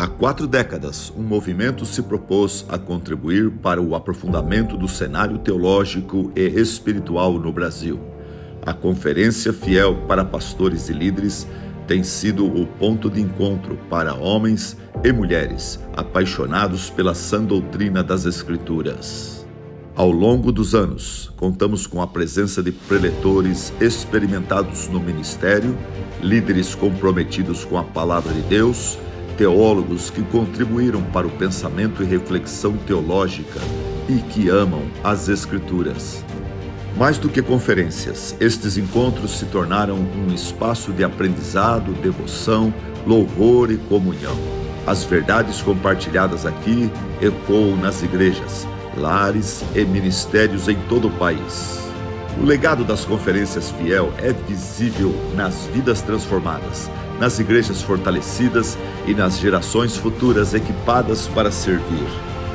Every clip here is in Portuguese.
Há quatro décadas, um movimento se propôs a contribuir para o aprofundamento do cenário teológico e espiritual no Brasil. A Conferência Fiel para Pastores e Líderes tem sido o ponto de encontro para homens e mulheres apaixonados pela sã doutrina das Escrituras. Ao longo dos anos, contamos com a presença de preletores experimentados no ministério, líderes comprometidos com a palavra de Deus teólogos que contribuíram para o pensamento e reflexão teológica e que amam as Escrituras. Mais do que conferências, estes encontros se tornaram um espaço de aprendizado, devoção, louvor e comunhão. As verdades compartilhadas aqui ecoam nas igrejas, lares e ministérios em todo o país. O legado das conferências Fiel é visível nas vidas transformadas nas igrejas fortalecidas e nas gerações futuras equipadas para servir.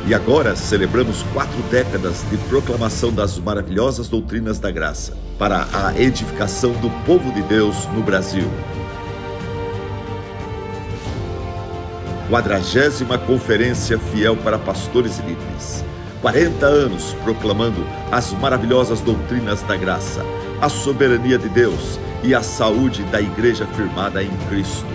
E agora celebramos quatro décadas de proclamação das maravilhosas doutrinas da graça para a edificação do povo de Deus no Brasil. Quadragésima Conferência Fiel para Pastores e Líderes. 40 anos proclamando as maravilhosas doutrinas da graça, a soberania de Deus e a saúde da igreja firmada em Cristo.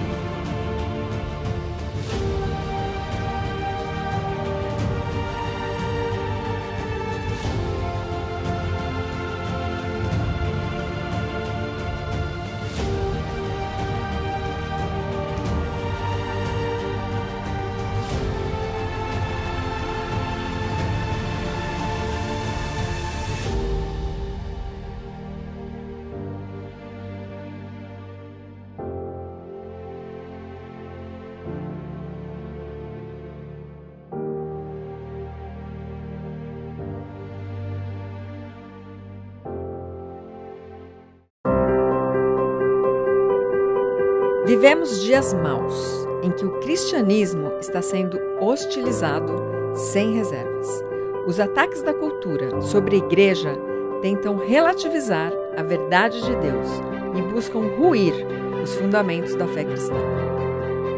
Vivemos dias maus em que o cristianismo está sendo hostilizado sem reservas. Os ataques da cultura sobre a igreja tentam relativizar a verdade de Deus e buscam ruir os fundamentos da fé cristã.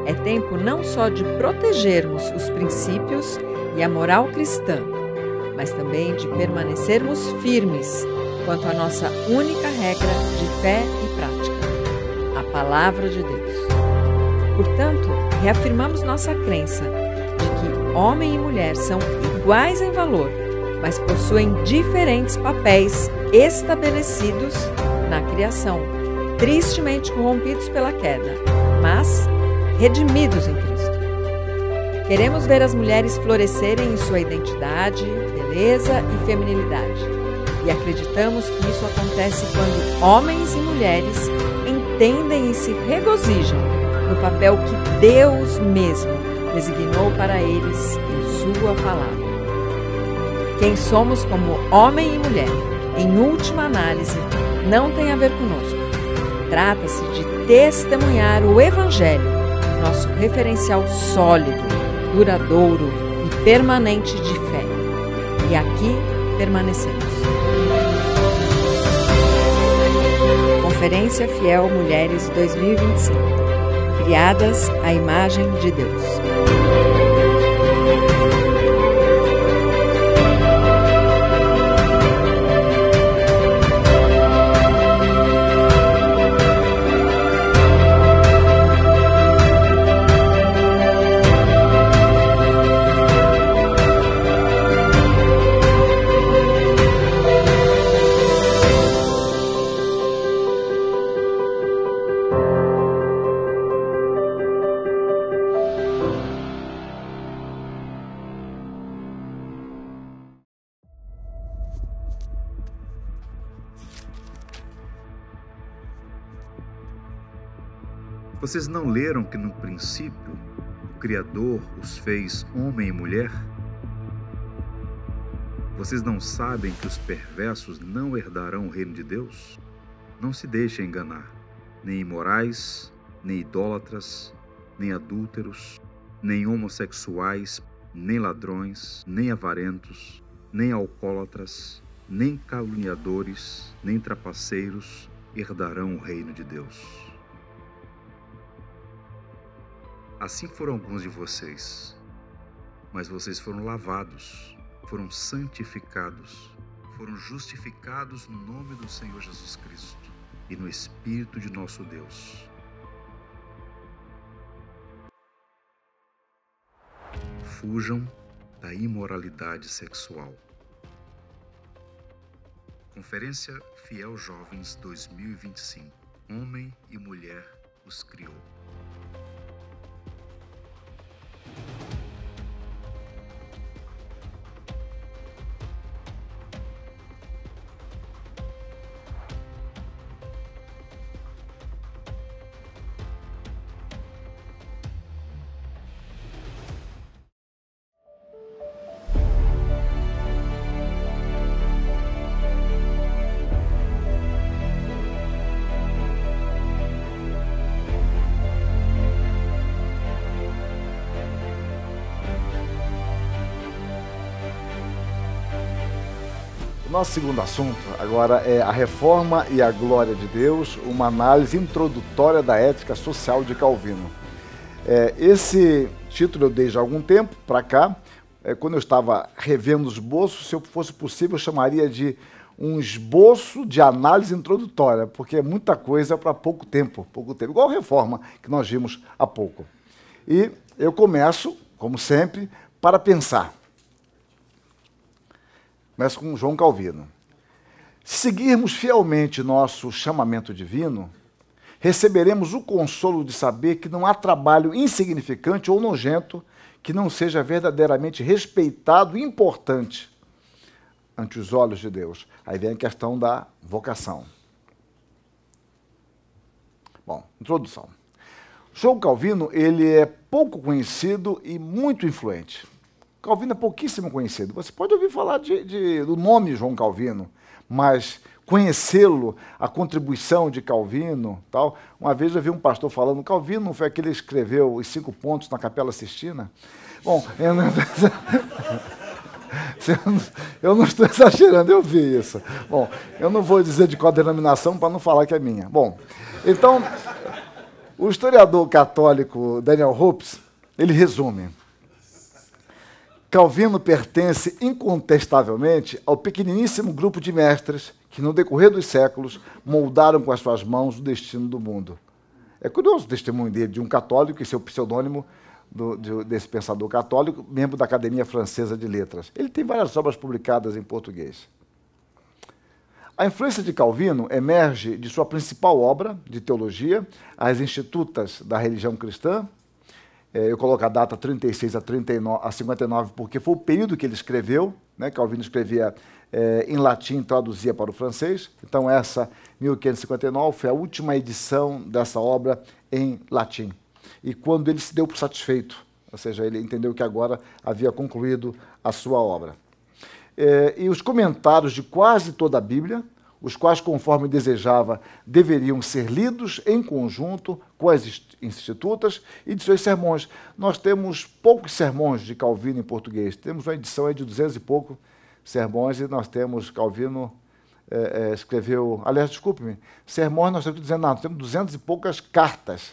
É tempo não só de protegermos os princípios e a moral cristã, mas também de permanecermos firmes quanto à nossa única regra de fé e prática palavra de Deus. Portanto, reafirmamos nossa crença de que homem e mulher são iguais em valor, mas possuem diferentes papéis estabelecidos na criação, tristemente corrompidos pela queda, mas redimidos em Cristo. Queremos ver as mulheres florescerem em sua identidade, beleza e feminilidade. E acreditamos que isso acontece quando homens e mulheres entendem e se regozijam no papel que Deus mesmo designou para eles em Sua palavra. Quem somos como homem e mulher, em última análise, não tem a ver conosco. Trata-se de testemunhar o Evangelho, nosso referencial sólido, duradouro e permanente de fé. E aqui permanecemos. Conferência Fiel Mulheres 2025 Criadas à Imagem de Deus. Vocês não leram que no princípio o Criador os fez homem e mulher? Vocês não sabem que os perversos não herdarão o reino de Deus? Não se deixem enganar, nem imorais, nem idólatras, nem adúlteros, nem homossexuais, nem ladrões, nem avarentos, nem alcoólatras, nem caluniadores, nem trapaceiros herdarão o reino de Deus. Assim foram alguns de vocês, mas vocês foram lavados, foram santificados, foram justificados no nome do Senhor Jesus Cristo e no Espírito de nosso Deus. Fujam da imoralidade sexual. Conferência Fiel Jovens 2025 Homem e Mulher os Criou. nosso segundo assunto agora é a reforma e a glória de Deus, uma análise introdutória da ética social de Calvino. É, esse título eu dei já há algum tempo para cá. É, quando eu estava revendo os bolsos, se eu fosse possível, eu chamaria de um esboço de análise introdutória, porque é muita coisa para pouco tempo, pouco tempo, igual a reforma que nós vimos há pouco. E eu começo, como sempre, para pensar. Começa com João Calvino. Se seguirmos fielmente nosso chamamento divino, receberemos o consolo de saber que não há trabalho insignificante ou nojento que não seja verdadeiramente respeitado e importante ante os olhos de Deus. Aí vem a questão da vocação. Bom, introdução. João Calvino, ele é pouco conhecido e muito influente. Calvino é pouquíssimo conhecido. Você pode ouvir falar de, de do nome João Calvino, mas conhecê-lo, a contribuição de Calvino, tal. Uma vez eu vi um pastor falando, Calvino foi aquele que escreveu os cinco pontos na Capela Sistina. Bom, eu não, eu não estou exagerando, eu vi isso. Bom, eu não vou dizer de qual denominação para não falar que é minha. Bom, então, o historiador católico Daniel Hopes, ele resume Calvino pertence incontestavelmente ao pequeniníssimo grupo de mestres que, no decorrer dos séculos, moldaram com as suas mãos o destino do mundo. É curioso o testemunho dele, de um católico e seu pseudônimo do, de, desse pensador católico, membro da Academia Francesa de Letras. Ele tem várias obras publicadas em português. A influência de Calvino emerge de sua principal obra de teologia, As Institutas da Religião Cristã, é, eu coloco a data 36 a, 39, a 59 porque foi o período que ele escreveu, né? Calvino escrevia é, em latim, traduzia para o francês. Então essa 1559 foi a última edição dessa obra em latim. E quando ele se deu por satisfeito, ou seja, ele entendeu que agora havia concluído a sua obra. É, e os comentários de quase toda a Bíblia os quais, conforme desejava, deveriam ser lidos em conjunto com as institutas e de seus sermões. Nós temos poucos sermões de Calvino em português, temos uma edição de 200 e pouco sermões e nós temos Calvino é, é, escreveu, aliás, desculpe-me, sermões nós temos dizendo, não, temos 200 e poucas cartas.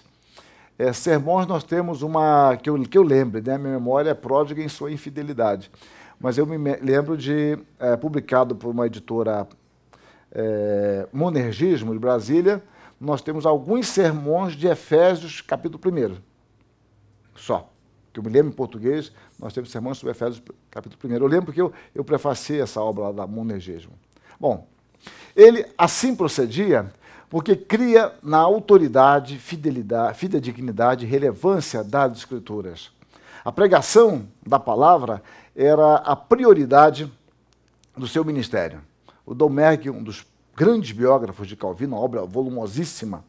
É, sermões nós temos uma que eu, que eu lembre, né? Minha memória é pródiga em sua infidelidade mas eu me lembro de, é, publicado por uma editora é, Monergismo de Brasília, nós temos alguns sermões de Efésios, capítulo 1. Só. Que eu me lembro em português, nós temos sermões sobre Efésios, capítulo 1. Eu lembro porque eu, eu prefacei essa obra lá da Monergismo. Bom, ele assim procedia porque cria na autoridade, fidelidade, fidedignidade e relevância das Escrituras. A pregação da palavra era a prioridade do seu ministério. O Domergue, um dos grandes biógrafos de Calvino, uma obra volumosíssima,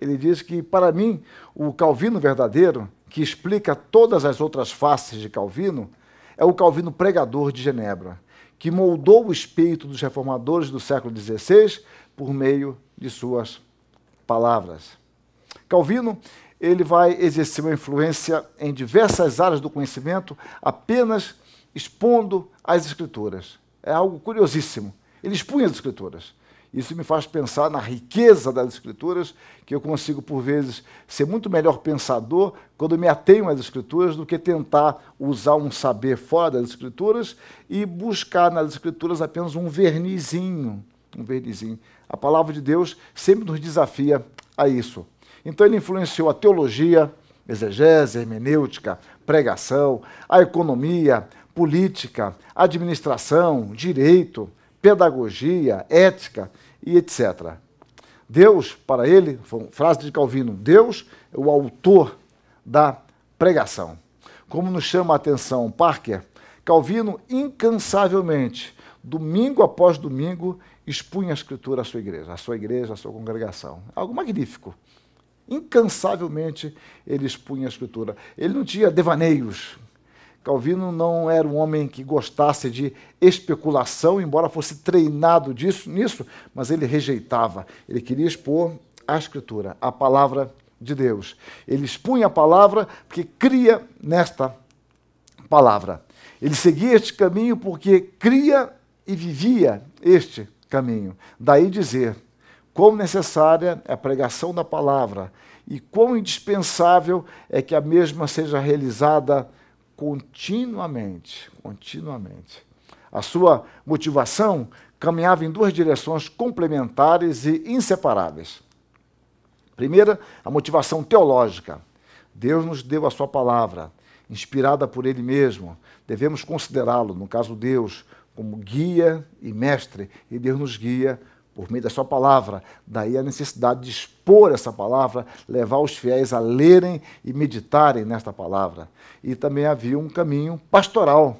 ele diz que, para mim, o Calvino verdadeiro, que explica todas as outras faces de Calvino, é o Calvino pregador de Genebra, que moldou o espírito dos reformadores do século XVI por meio de suas palavras. Calvino ele vai exercer uma influência em diversas áreas do conhecimento, apenas expondo as escrituras. É algo curiosíssimo. Ele expunha as escrituras. Isso me faz pensar na riqueza das escrituras, que eu consigo, por vezes, ser muito melhor pensador quando me atenho às escrituras do que tentar usar um saber fora das escrituras e buscar nas escrituras apenas um vernizinho. Um vernizinho. A palavra de Deus sempre nos desafia a isso. Então, ele influenciou a teologia, exegese, hermenêutica, pregação, a economia, política, administração, direito pedagogia, ética e etc. Deus, para ele, foi frase de Calvino, Deus é o autor da pregação. Como nos chama a atenção Parker, Calvino incansavelmente, domingo após domingo, expunha a escritura à sua igreja, à sua igreja, à sua congregação. Algo magnífico. Incansavelmente ele expunha a escritura. Ele não tinha devaneios, Calvino não era um homem que gostasse de especulação, embora fosse treinado disso, nisso, mas ele rejeitava. Ele queria expor a Escritura, a palavra de Deus. Ele expunha a palavra porque cria nesta palavra. Ele seguia este caminho porque cria e vivia este caminho. Daí dizer quão necessária é a pregação da palavra e quão indispensável é que a mesma seja realizada continuamente, continuamente. A sua motivação caminhava em duas direções complementares e inseparáveis. Primeira, a motivação teológica. Deus nos deu a sua palavra, inspirada por ele mesmo. Devemos considerá-lo, no caso Deus, como guia e mestre, e Deus nos guia por meio da sua palavra. Daí a necessidade de expor essa palavra, levar os fiéis a lerem e meditarem nesta palavra. E também havia um caminho pastoral.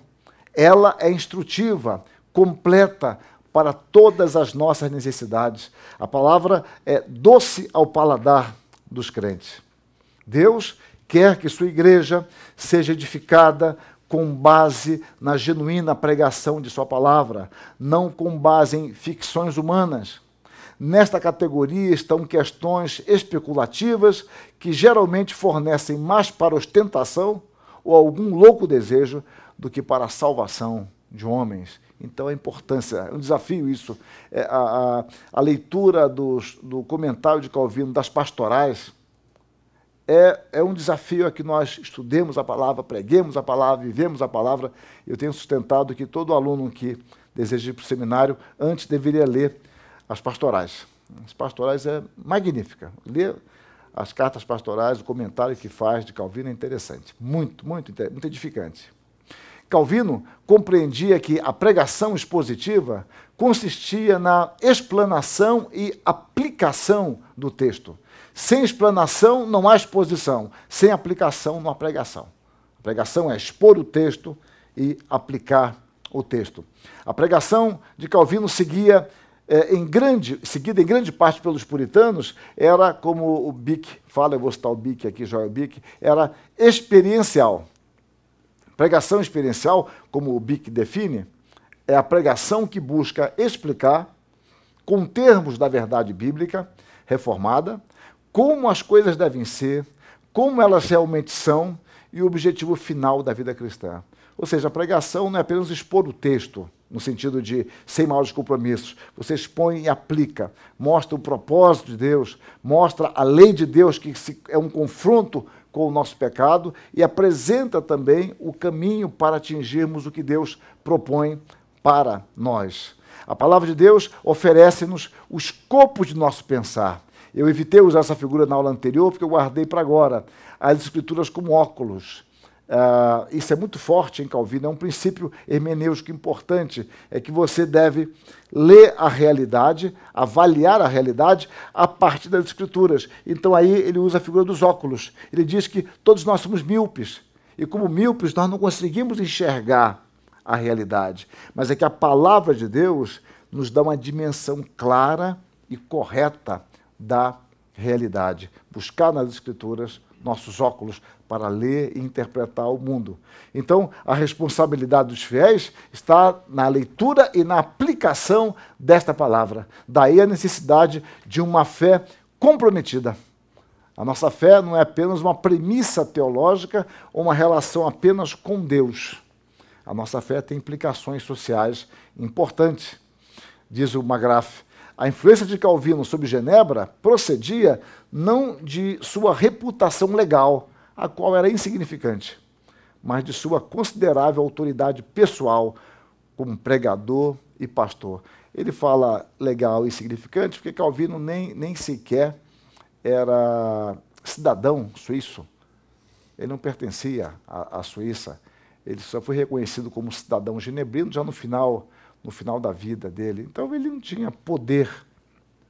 Ela é instrutiva, completa para todas as nossas necessidades. A palavra é doce ao paladar dos crentes. Deus quer que sua igreja seja edificada com base na genuína pregação de Sua palavra, não com base em ficções humanas. Nesta categoria estão questões especulativas que geralmente fornecem mais para ostentação ou algum louco desejo do que para a salvação de homens. Então, a importância, é um desafio isso. É a, a, a leitura dos, do comentário de Calvino das pastorais é, é um desafio a que nós estudemos a palavra, preguemos a palavra, vivemos a palavra. Eu tenho sustentado que todo aluno que deseja ir para o seminário, antes deveria ler as pastorais. As pastorais é magnífica. Ler as cartas pastorais, o comentário que faz de Calvino é interessante. Muito, muito, muito edificante. Calvino compreendia que a pregação expositiva consistia na explanação e aplicação do texto. Sem explanação não há exposição, sem aplicação não há pregação. A pregação é expor o texto e aplicar o texto. A pregação de Calvino seguia eh, em grande, seguida em grande parte pelos puritanos, era como o Bic fala, eu vou citar o Bic aqui, Joel Bic, era experiencial. Pregação experiencial, como o Bic define, é a pregação que busca explicar, com termos da verdade bíblica reformada, como as coisas devem ser, como elas realmente são e o objetivo final da vida cristã. Ou seja, a pregação não é apenas expor o texto, no sentido de sem maiores compromissos. Você expõe e aplica, mostra o propósito de Deus, mostra a lei de Deus, que é um confronto com o nosso pecado, e apresenta também o caminho para atingirmos o que Deus propõe para nós. A palavra de Deus oferece-nos o escopo de nosso pensar. Eu evitei usar essa figura na aula anterior porque eu guardei para agora. As escrituras como óculos. Uh, isso é muito forte em Calvino, é um princípio hermenêutico importante, é que você deve ler a realidade, avaliar a realidade a partir das escrituras. Então aí ele usa a figura dos óculos. Ele diz que todos nós somos míopes, e como míopes nós não conseguimos enxergar a realidade, mas é que a palavra de Deus nos dá uma dimensão clara e correta da realidade, buscar nas Escrituras nossos óculos para ler e interpretar o mundo. Então, a responsabilidade dos fiéis está na leitura e na aplicação desta palavra. Daí a necessidade de uma fé comprometida. A nossa fé não é apenas uma premissa teológica ou uma relação apenas com Deus. A nossa fé tem implicações sociais importantes. Diz o McGrath, a influência de Calvino sobre Genebra procedia não de sua reputação legal, a qual era insignificante, mas de sua considerável autoridade pessoal como pregador e pastor. Ele fala legal e significante porque Calvino nem, nem sequer era cidadão suíço. Ele não pertencia à, à Suíça. Ele só foi reconhecido como cidadão genebrino já no final no final da vida dele. Então ele não tinha poder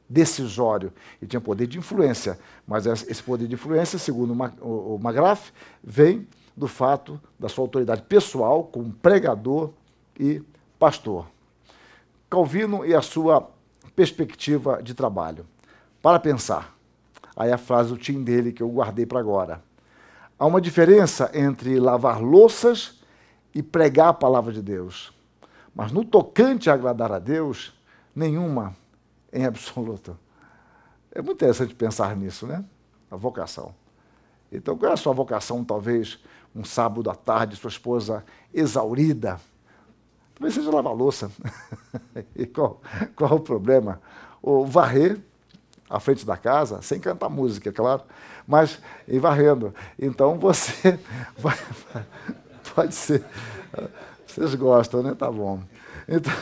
decisório, ele tinha poder de influência. Mas esse poder de influência, segundo o McGrath, vem do fato da sua autoridade pessoal como pregador e pastor. Calvino e a sua perspectiva de trabalho. Para pensar. Aí a frase do Tim dele que eu guardei para agora. Há uma diferença entre lavar louças e pregar a palavra de Deus. Mas no tocante a agradar a Deus, nenhuma em absoluto. É muito interessante pensar nisso, né? A vocação. Então, qual é a sua vocação, talvez, um sábado à tarde, sua esposa exaurida? Talvez seja lavar louça. e qual, qual o problema? Ou varrer à frente da casa, sem cantar música, é claro, mas e varrendo. Então você vai, pode ser. Vocês gostam, né? Tá bom. Então,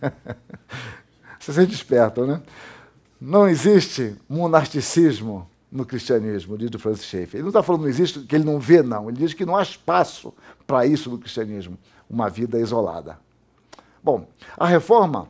vocês despertam, né? Não existe monasticismo no cristianismo, diz o Francis Schaeffer. Ele não está falando não existe, que ele não vê, não. Ele diz que não há espaço para isso no cristianismo, uma vida isolada. Bom, a reforma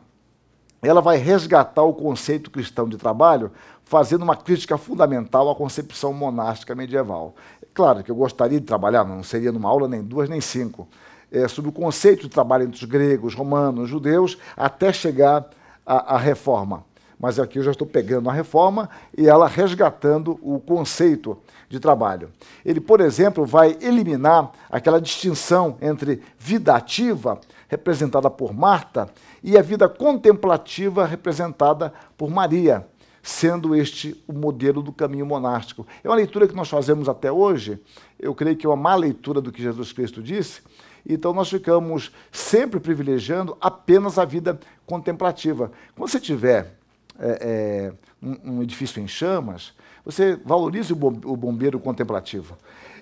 ela vai resgatar o conceito cristão de trabalho, fazendo uma crítica fundamental à concepção monástica medieval. É claro que eu gostaria de trabalhar, não seria numa aula nem duas nem cinco é, sobre o conceito de trabalho entre os gregos, romanos, judeus, até chegar à, à reforma. Mas aqui eu já estou pegando a reforma e ela resgatando o conceito de trabalho. Ele, por exemplo, vai eliminar aquela distinção entre vida ativa, representada por Marta, e a vida contemplativa, representada por Maria, sendo este o modelo do caminho monástico. É uma leitura que nós fazemos até hoje, eu creio que é uma má leitura do que Jesus Cristo disse, então nós ficamos sempre privilegiando apenas a vida contemplativa. Quando você tiver é, é, um, um, edifício em chamas, você valoriza o, bombeiro contemplativo.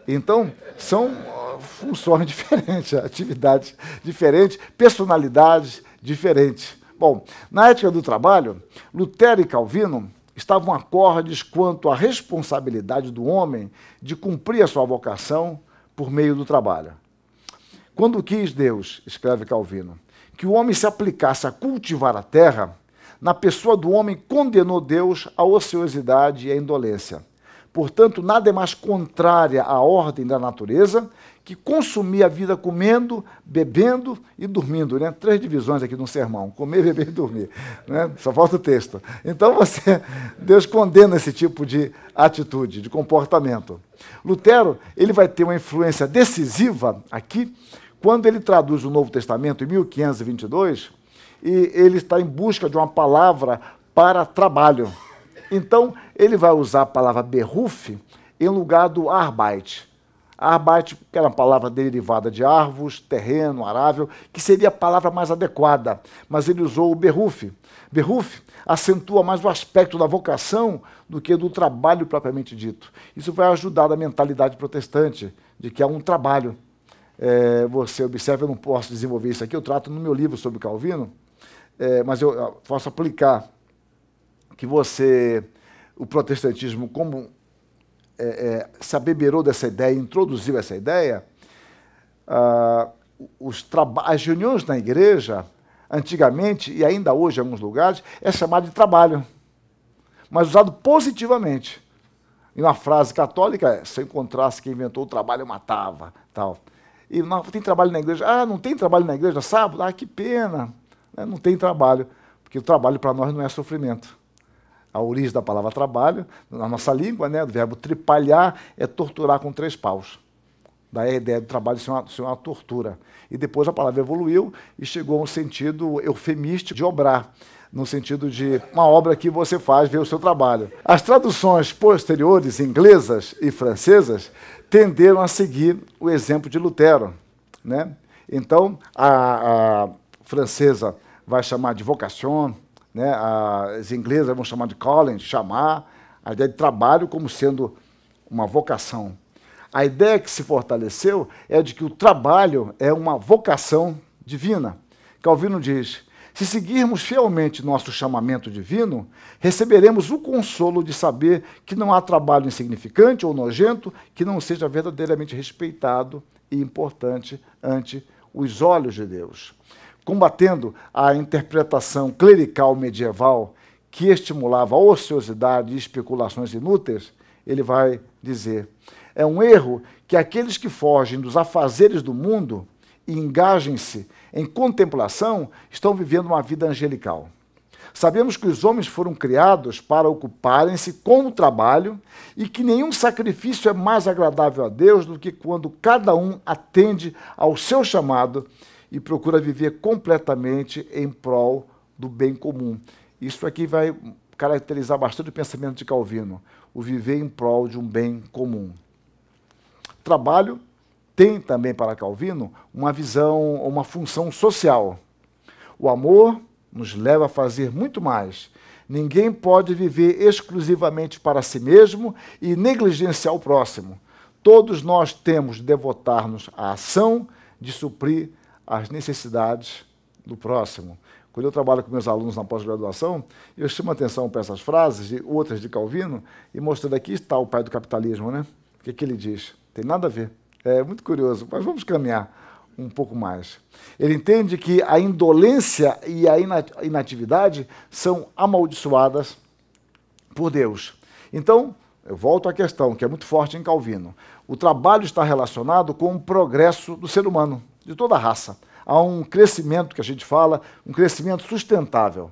Então, são ah, funções diferentes, atividades diferentes, personalidades diferentes. Bom, na ética do trabalho, Lutero e Calvino estavam acordes quanto à responsabilidade do homem de cumprir a sua vocação por meio do trabalho. Quando quis Deus, escreve Calvino, que o homem se aplicasse a cultivar a terra, na pessoa do homem condenou Deus à ociosidade e à indolência. Portanto, nada é mais contrária à ordem da natureza que consumir a vida comendo, bebendo e dormindo. Né? Três divisões aqui no sermão: comer, beber e dormir. Né? Só falta o texto. Então, você, Deus condena esse tipo de atitude, de comportamento. Lutero ele vai ter uma influência decisiva aqui quando ele traduz o Novo Testamento, em 1522, e ele está em busca de uma palavra para trabalho. Então, ele vai usar a palavra beruf em lugar do arbeit. Arbeit, que era uma palavra derivada de árvores, terreno, arável, que seria a palavra mais adequada, mas ele usou o beruf. Berrufe acentua mais o aspecto da vocação do que do trabalho propriamente dito. Isso vai ajudar a mentalidade protestante de que há um trabalho é, você observa, eu não posso desenvolver isso aqui, eu trato no meu livro sobre Calvino, é, mas eu posso aplicar que você, o protestantismo, como é, é se abeberou dessa ideia, introduziu essa ideia, ah, os as reuniões na igreja, antigamente e ainda hoje em alguns lugares, é chamado de trabalho, mas usado positivamente. E uma frase católica é: se eu encontrasse quem inventou o trabalho, eu matava. tal. E não, tem trabalho na igreja. Ah, não tem trabalho na igreja sábado? Ah, que pena. É, não tem trabalho. Porque o trabalho para nós não é sofrimento. A origem da palavra trabalho, na nossa língua, né, do verbo tripalhar, é torturar com três paus. Daí a ideia do trabalho ser uma, ser uma tortura. E depois a palavra evoluiu e chegou a um sentido eufemístico de obrar no sentido de uma obra que você faz, ver o seu trabalho. As traduções posteriores, inglesas e francesas, tenderam a seguir o exemplo de Lutero. Né? Então, a, a francesa vai chamar de vocation, né? as inglesas vão chamar de calling, chamar, a ideia de trabalho como sendo uma vocação. A ideia que se fortaleceu é de que o trabalho é uma vocação divina. Calvino diz: se seguirmos fielmente nosso chamamento divino, receberemos o consolo de saber que não há trabalho insignificante ou nojento que não seja verdadeiramente respeitado e importante ante os olhos de Deus. Combatendo a interpretação clerical medieval que estimulava a ociosidade e especulações inúteis, ele vai dizer: é um erro que aqueles que fogem dos afazeres do mundo e engajem-se em contemplação, estão vivendo uma vida angelical. Sabemos que os homens foram criados para ocuparem-se com o trabalho e que nenhum sacrifício é mais agradável a Deus do que quando cada um atende ao seu chamado e procura viver completamente em prol do bem comum. Isso aqui vai caracterizar bastante o pensamento de Calvino, o viver em prol de um bem comum. Trabalho tem também para Calvino uma visão, uma função social. O amor nos leva a fazer muito mais. Ninguém pode viver exclusivamente para si mesmo e negligenciar o próximo. Todos nós temos de devotar-nos à ação de suprir as necessidades do próximo. Quando eu trabalho com meus alunos na pós-graduação, eu chamo a atenção para essas frases e outras de Calvino e mostrando aqui está o pai do capitalismo, né? O que, é que ele diz? Tem nada a ver. É muito curioso, mas vamos caminhar um pouco mais. Ele entende que a indolência e a inatividade são amaldiçoadas por Deus. Então, eu volto à questão, que é muito forte em Calvino. O trabalho está relacionado com o progresso do ser humano, de toda a raça. Há um crescimento que a gente fala, um crescimento sustentável.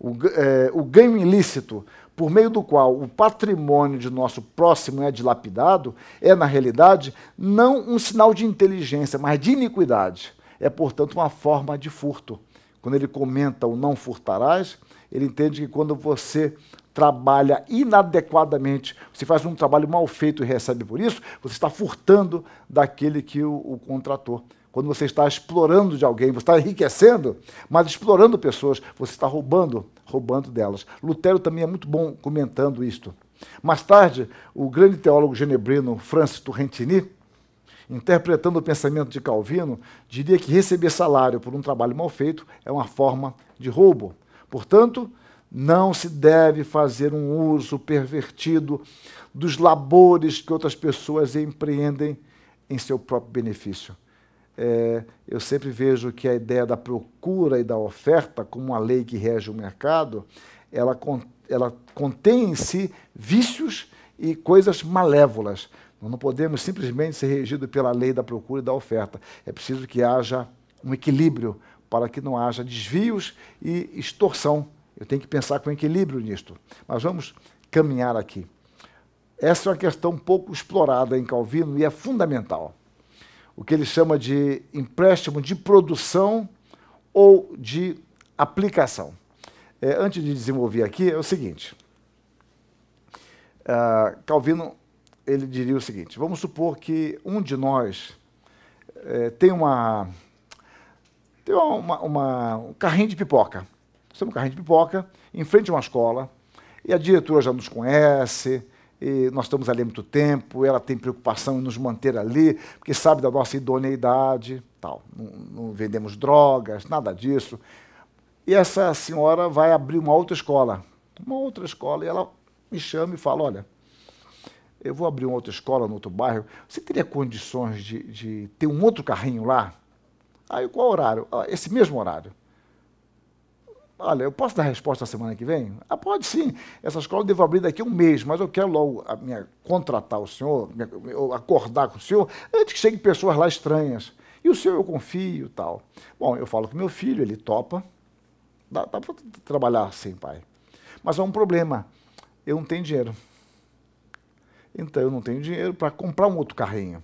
O, é, o ganho ilícito por meio do qual o patrimônio de nosso próximo é dilapidado, é, na realidade, não um sinal de inteligência, mas de iniquidade. É, portanto, uma forma de furto. Quando ele comenta o não furtarás, ele entende que quando você trabalha inadequadamente, você faz um trabalho mal feito e recebe por isso, você está furtando daquele que o, o contratou. Quando você está explorando de alguém, você está enriquecendo, mas explorando pessoas, você está roubando roubando delas. Lutero também é muito bom comentando isto. Mais tarde, o grande teólogo genebrino Francis Turrentini, interpretando o pensamento de Calvino, diria que receber salário por um trabalho mal feito é uma forma de roubo. Portanto, não se deve fazer um uso pervertido dos labores que outras pessoas empreendem em seu próprio benefício é, eu sempre vejo que a ideia da procura e da oferta, como uma lei que rege o mercado, ela, ela contém em si vícios e coisas malévolas. Nós não podemos simplesmente ser regidos pela lei da procura e da oferta. É preciso que haja um equilíbrio para que não haja desvios e extorsão. Eu tenho que pensar com equilíbrio nisto. Mas vamos caminhar aqui. Essa é uma questão pouco explorada em Calvino e é fundamental o que ele chama de empréstimo de produção ou de aplicação. É, antes de desenvolver aqui, é o seguinte. Uh, Calvino ele diria o seguinte: vamos supor que um de nós é, tem uma tem uma, uma, um carrinho de pipoca. Temos um carrinho de pipoca em frente a uma escola e a diretora já nos conhece, e nós estamos ali há muito tempo, ela tem preocupação em nos manter ali, porque sabe da nossa idoneidade, tal. Não, não, vendemos drogas, nada disso. E essa senhora vai abrir uma outra escola, uma outra escola, e ela me chama e fala, olha, eu vou abrir uma outra escola no outro bairro, você teria condições de, de ter um outro carrinho lá? Aí qual horário? Ah, esse mesmo horário. Olha, eu posso dar resposta na semana que vem? Ah, pode sim. Essa escola eu devo abrir daqui a um mês, mas eu quero logo a minha, contratar o senhor, minha, acordar com o senhor, antes que cheguem pessoas lá estranhas. E o senhor eu confio tal. Bom, eu falo com meu filho, ele topa. Dá, dá para trabalhar sem pai. Mas há é um problema. Eu não tenho dinheiro. Então eu não tenho dinheiro para comprar um outro carrinho.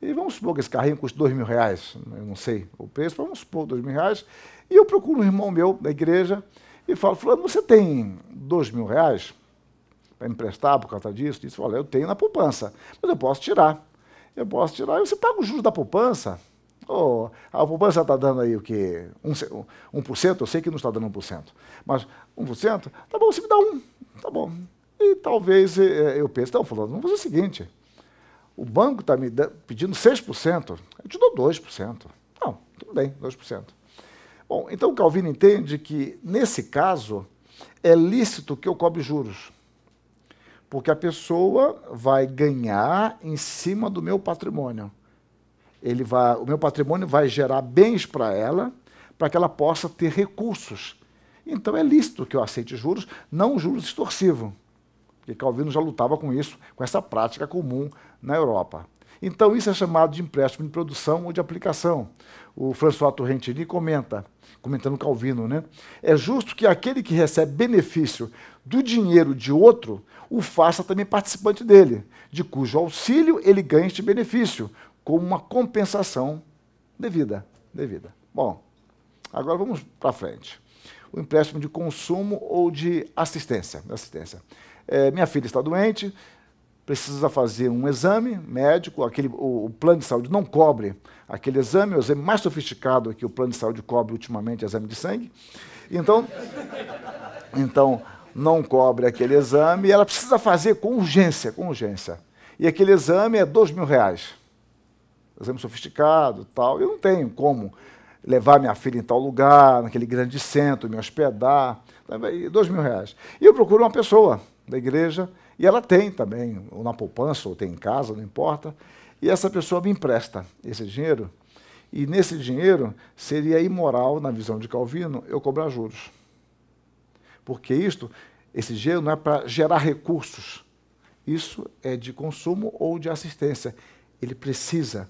E vamos supor que esse carrinho custa dois mil reais, eu não sei o preço, vamos supor dois mil reais. E eu procuro um irmão meu da igreja e falo, falando você tem dois mil reais para emprestar por causa disso? Diz, olha, eu tenho na poupança, mas eu posso tirar. Eu posso tirar, e você paga o juros da poupança? Oh, a poupança está dando aí o quê? 1%? Um, um por cento? Eu sei que não está dando 1%. Mas 1%? Tá bom, você me dá um. Tá bom. E talvez eh, eu pense, não, falando vamos fazer o seguinte. O banco está me pedindo 6%, eu te dou 2%. Não, tudo bem, 2%. Bom, então o Calvino entende que, nesse caso, é lícito que eu cobre juros, porque a pessoa vai ganhar em cima do meu patrimônio. Ele vai, o meu patrimônio vai gerar bens para ela, para que ela possa ter recursos. Então é lícito que eu aceite juros, não juros extorsivo. Porque Calvino já lutava com isso, com essa prática comum na Europa. Então, isso é chamado de empréstimo de produção ou de aplicação. O François Torrentini comenta, comentando Calvino, né? É justo que aquele que recebe benefício do dinheiro de outro o faça também participante dele, de cujo auxílio ele ganha este benefício, como uma compensação devida. devida. Bom, agora vamos para frente. O empréstimo de consumo ou de assistência. assistência. É, minha filha está doente, precisa fazer um exame médico, aquele, o, o, plano de saúde não cobre aquele exame, o exame mais sofisticado que o plano de saúde cobre ultimamente é exame de sangue. Então, então não cobre aquele exame, e ela precisa fazer com urgência, com urgência. E aquele exame é dois mil reais. Exame sofisticado tal. Eu não tenho como levar minha filha em tal lugar, naquele grande centro, me hospedar. Então, é dois mil reais. E eu procuro uma pessoa da igreja e ela tem também, ou na poupança, ou tem em casa, não importa. E essa pessoa me empresta esse dinheiro. E nesse dinheiro seria imoral, na visão de Calvino, eu cobrar juros. Porque isto, esse dinheiro não é para gerar recursos. Isso é de consumo ou de assistência. Ele precisa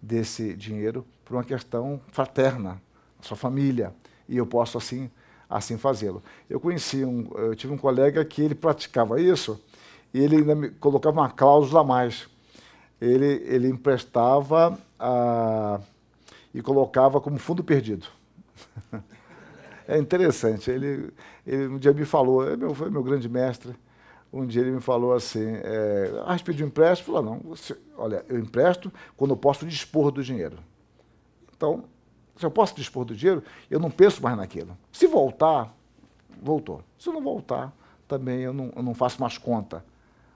desse dinheiro por uma questão fraterna, sua família, e eu posso assim assim fazê-lo. Eu conheci um, eu tive um colega que ele praticava isso e ele ainda me colocava uma cláusula a mais. Ele, ele emprestava a, e colocava como fundo perdido. é interessante. Ele, ele um dia me falou, é meu, foi meu grande mestre, um dia ele me falou assim, é, ah, pediu um empréstimo? Falou, não, você, olha, eu empresto quando eu posso dispor do dinheiro. Então, se eu posso dispor do dinheiro, eu não penso mais naquilo. Se voltar, voltou. Se não voltar, também eu não, eu não faço mais conta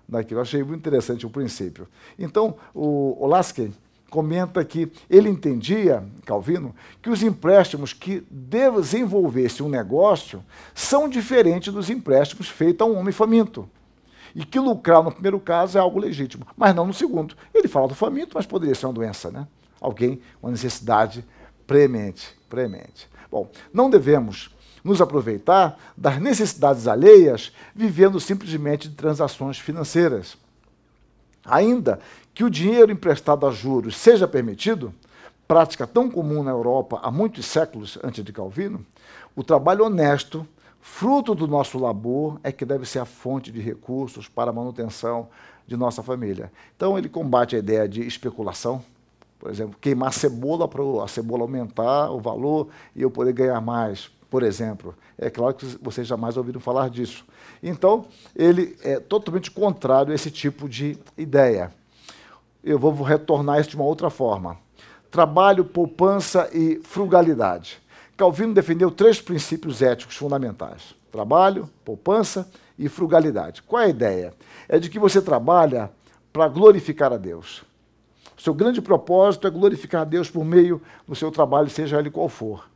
naquilo. Eu achei muito interessante o princípio. Então, o Olasken comenta que ele entendia, Calvino, que os empréstimos que desenvolvesse um negócio são diferentes dos empréstimos feitos a um homem faminto. E que lucrar no primeiro caso é algo legítimo, mas não no segundo. Ele fala do faminto, mas poderia ser uma doença, né? Alguém, uma necessidade premente, premente. Bom, não devemos nos aproveitar das necessidades alheias, vivendo simplesmente de transações financeiras. Ainda que o dinheiro emprestado a juros seja permitido, prática tão comum na Europa há muitos séculos antes de Calvino, o trabalho honesto, fruto do nosso labor, é que deve ser a fonte de recursos para a manutenção de nossa família. Então ele combate a ideia de especulação, por exemplo, queimar cebola para a cebola aumentar o valor e eu poder ganhar mais por exemplo. É claro que vocês jamais ouviram falar disso. Então, ele é totalmente contrário a esse tipo de ideia. Eu vou retornar isso de uma outra forma. Trabalho, poupança e frugalidade. Calvino defendeu três princípios éticos fundamentais: trabalho, poupança e frugalidade. Qual é a ideia? É de que você trabalha para glorificar a Deus. Seu grande propósito é glorificar a Deus por meio do seu trabalho, seja ele qual for.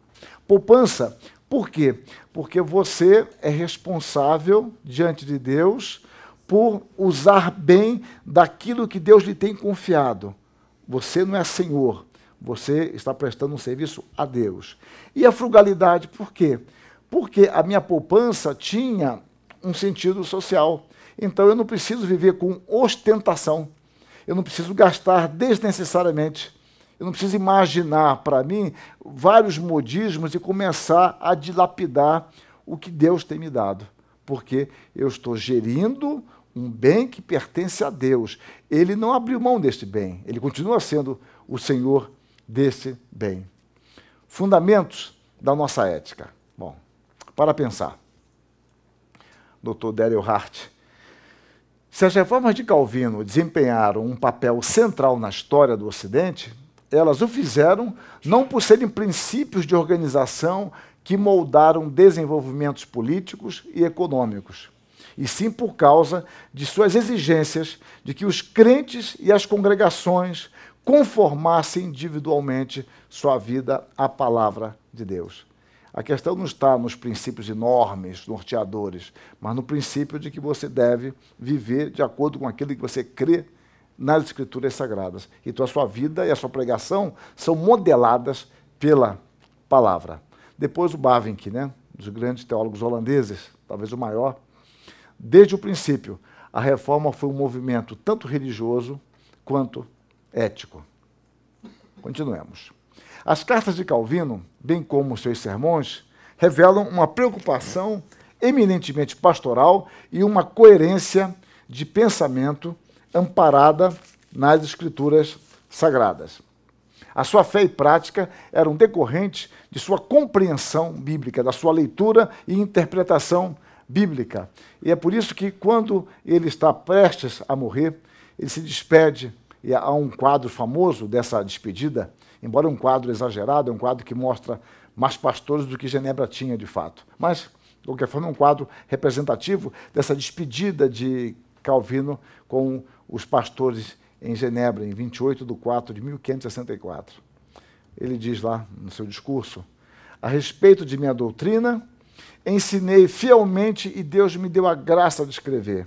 Poupança por quê? Porque você é responsável diante de Deus por usar bem daquilo que Deus lhe tem confiado. Você não é senhor, você está prestando um serviço a Deus. E a frugalidade, por quê? Porque a minha poupança tinha um sentido social. Então eu não preciso viver com ostentação. Eu não preciso gastar desnecessariamente. Eu não preciso imaginar para mim vários modismos e começar a dilapidar o que Deus tem me dado, porque eu estou gerindo um bem que pertence a Deus. Ele não abriu mão deste bem, ele continua sendo o Senhor desse bem. Fundamentos da nossa ética. Bom, para pensar. Dr. Daryl Hart. Se as reformas de Calvino desempenharam um papel central na história do Ocidente, elas o fizeram não por serem princípios de organização que moldaram desenvolvimentos políticos e econômicos, e sim por causa de suas exigências de que os crentes e as congregações conformassem individualmente sua vida à palavra de Deus. A questão não está nos princípios enormes, norteadores, mas no princípio de que você deve viver de acordo com aquilo que você crê nas Escrituras Sagradas. Então a sua vida e a sua pregação são modeladas pela palavra. Depois o Bavinck, né, um dos grandes teólogos holandeses, talvez o maior. Desde o princípio, a reforma foi um movimento tanto religioso quanto ético. Continuemos. As cartas de Calvino, bem como seus sermões, revelam uma preocupação eminentemente pastoral e uma coerência de pensamento amparada nas Escrituras Sagradas. A sua fé e prática eram decorrentes de sua compreensão bíblica, da sua leitura e interpretação bíblica. E é por isso que, quando ele está prestes a morrer, ele se despede. E há um quadro famoso dessa despedida, embora um quadro exagerado, é um quadro que mostra mais pastores do que Genebra tinha de fato. Mas, de qualquer forma, é um quadro representativo dessa despedida de Calvino com os pastores em Genebra, em 28 de 4 de 1564. Ele diz lá no seu discurso: A respeito de minha doutrina, ensinei fielmente e Deus me deu a graça de escrever.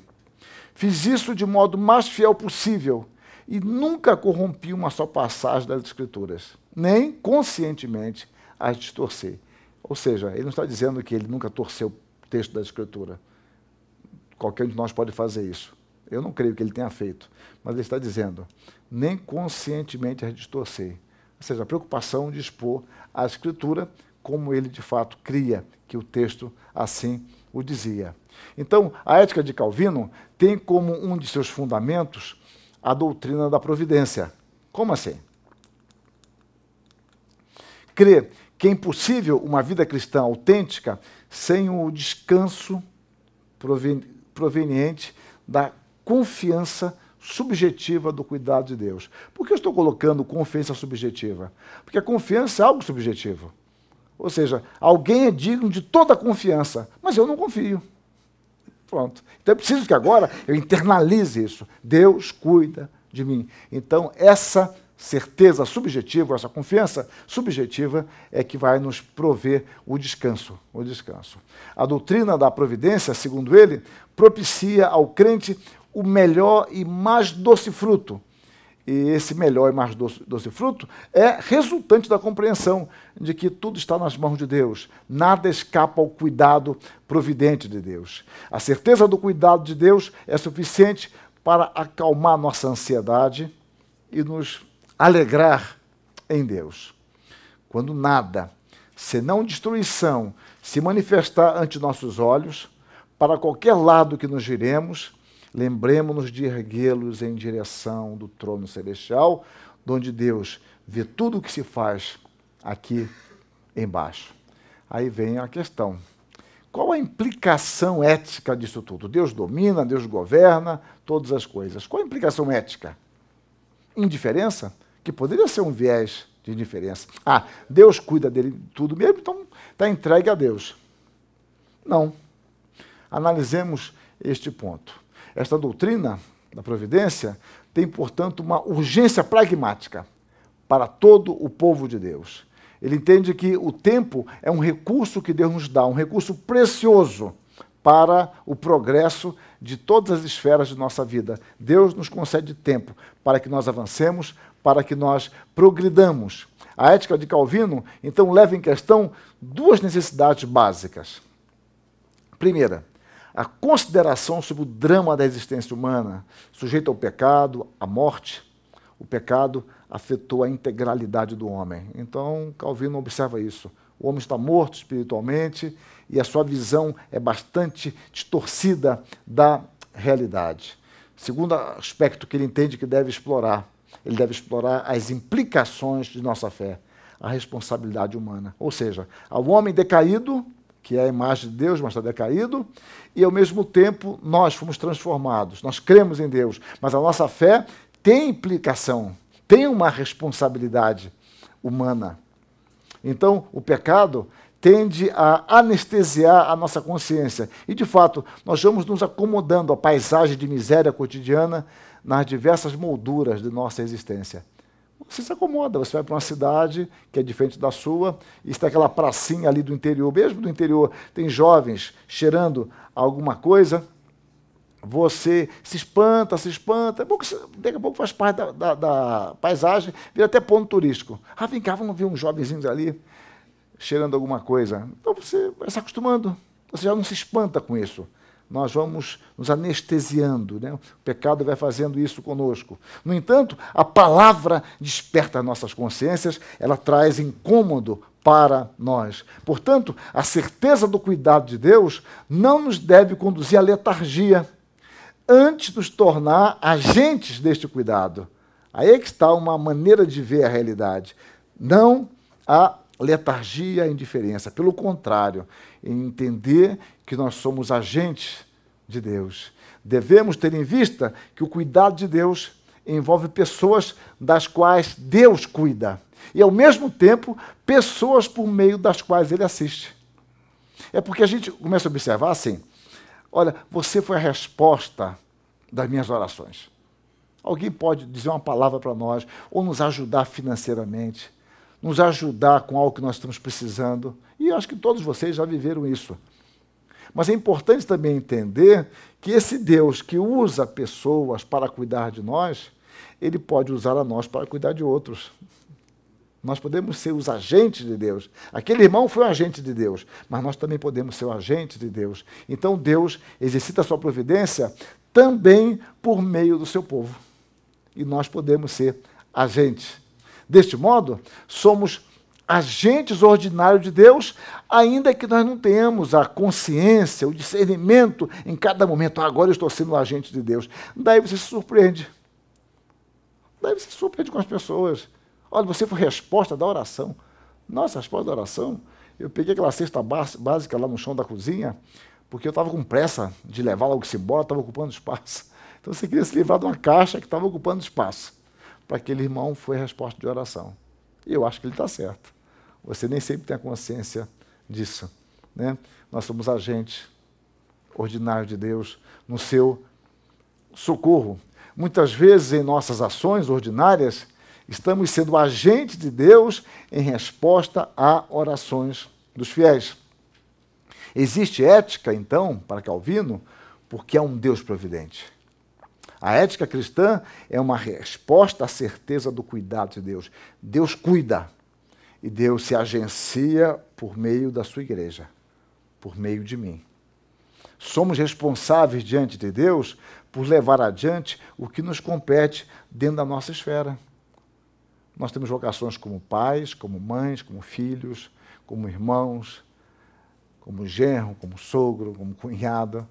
Fiz isso de modo mais fiel possível e nunca corrompi uma só passagem das Escrituras, nem conscientemente as distorci. Ou seja, ele não está dizendo que ele nunca torceu o texto da Escritura. Qualquer um de nós pode fazer isso. Eu não creio que ele tenha feito, mas ele está dizendo: nem conscientemente a distorcer. Ou seja, a preocupação de expor a Escritura como ele de fato cria que o texto assim o dizia. Então, a ética de Calvino tem como um de seus fundamentos a doutrina da providência. Como assim? Crê que é impossível uma vida cristã autêntica sem o descanso proveniente da confiança subjetiva do cuidado de Deus. Por que eu estou colocando confiança subjetiva? Porque a confiança é algo subjetivo. Ou seja, alguém é digno de toda a confiança, mas eu não confio. Pronto. Então é preciso que agora eu internalize isso. Deus cuida de mim. Então, essa certeza subjetiva, essa confiança subjetiva é que vai nos prover o descanso, o descanso. A doutrina da providência, segundo ele, propicia ao crente o melhor e mais doce fruto. E esse melhor e mais doce, doce fruto é resultante da compreensão de que tudo está nas mãos de Deus, nada escapa ao cuidado providente de Deus. A certeza do cuidado de Deus é suficiente para acalmar nossa ansiedade e nos alegrar em Deus. Quando nada, senão destruição, se manifestar ante nossos olhos, para qualquer lado que nos viremos, Lembremos-nos de erguê-los em direção do trono celestial, onde Deus vê tudo o que se faz aqui embaixo. Aí vem a questão: qual a implicação ética disso tudo? Deus domina, Deus governa todas as coisas. Qual a implicação ética? Indiferença? Que poderia ser um viés de indiferença. Ah, Deus cuida dele tudo mesmo, então está entregue a Deus. Não. Analisemos este ponto. Esta doutrina da providência tem, portanto, uma urgência pragmática para todo o povo de Deus. Ele entende que o tempo é um recurso que Deus nos dá, um recurso precioso para o progresso de todas as esferas de nossa vida. Deus nos concede tempo para que nós avancemos, para que nós progridamos. A ética de Calvino, então, leva em questão duas necessidades básicas. Primeira, a consideração sobre o drama da existência humana, sujeita ao pecado, à morte. O pecado afetou a integralidade do homem. Então, Calvino observa isso. O homem está morto espiritualmente e a sua visão é bastante distorcida da realidade. Segundo aspecto que ele entende que deve explorar, ele deve explorar as implicações de nossa fé, a responsabilidade humana. Ou seja, ao homem decaído, que é a imagem de Deus, mas está decaído, e ao mesmo tempo nós fomos transformados, nós cremos em Deus, mas a nossa fé tem implicação, tem uma responsabilidade humana. Então, o pecado tende a anestesiar a nossa consciência. E, de fato, nós vamos nos acomodando à paisagem de miséria cotidiana nas diversas molduras de nossa existência você se acomoda. Você vai para uma cidade que é diferente da sua, e está aquela pracinha ali do interior, mesmo do interior, tem jovens cheirando alguma coisa. Você se espanta, se espanta, é daqui a pouco faz parte da, da, da paisagem, vira até ponto turístico. Ah, vem cá, vamos ver uns jovenzinhos ali cheirando alguma coisa. Então você vai se acostumando, você já não se espanta com isso nós vamos nos anestesiando, né? o pecado vai fazendo isso conosco. No entanto, a palavra desperta nossas consciências, ela traz incômodo para nós. Portanto, a certeza do cuidado de Deus não nos deve conduzir à letargia, antes nos tornar agentes deste cuidado. Aí é que está uma maneira de ver a realidade. Não a letargia, a indiferença. Pelo contrário, entender que nós somos agentes de Deus. Devemos ter em vista que o cuidado de Deus envolve pessoas das quais Deus cuida e, ao mesmo tempo, pessoas por meio das quais Ele assiste. É porque a gente começa a observar assim: olha, você foi a resposta das minhas orações. Alguém pode dizer uma palavra para nós, ou nos ajudar financeiramente, nos ajudar com algo que nós estamos precisando. E eu acho que todos vocês já viveram isso. Mas é importante também entender que esse Deus que usa pessoas para cuidar de nós, ele pode usar a nós para cuidar de outros. Nós podemos ser os agentes de Deus. Aquele irmão foi um agente de Deus, mas nós também podemos ser o um agente de Deus. Então Deus exercita a sua providência também por meio do seu povo. E nós podemos ser agentes. Deste modo, somos agentes ordinários de Deus, ainda que nós não tenhamos a consciência, o discernimento em cada momento. Ah, agora eu estou sendo um agente de Deus. Daí você se surpreende. Daí você se surpreende com as pessoas. Olha, você foi resposta da oração. Nossa, resposta da oração. Eu peguei aquela cesta básica lá no chão da cozinha, porque eu estava com pressa de levar logo se embora, estava ocupando espaço. Então você queria se livrar de uma caixa que estava ocupando espaço. Para aquele irmão foi resposta de oração. E eu acho que ele está certo. Você nem sempre tem a consciência disso. Né? Nós somos agentes ordinários de Deus no seu socorro. Muitas vezes, em nossas ações ordinárias, estamos sendo agente de Deus em resposta a orações dos fiéis. Existe ética, então, para Calvino, porque é um Deus providente. A ética cristã é uma resposta à certeza do cuidado de Deus. Deus cuida. E Deus se agencia por meio da sua igreja, por meio de mim. Somos responsáveis diante de Deus por levar adiante o que nos compete dentro da nossa esfera. Nós temos vocações como pais, como mães, como filhos, como irmãos, como genro, como sogro, como cunhado,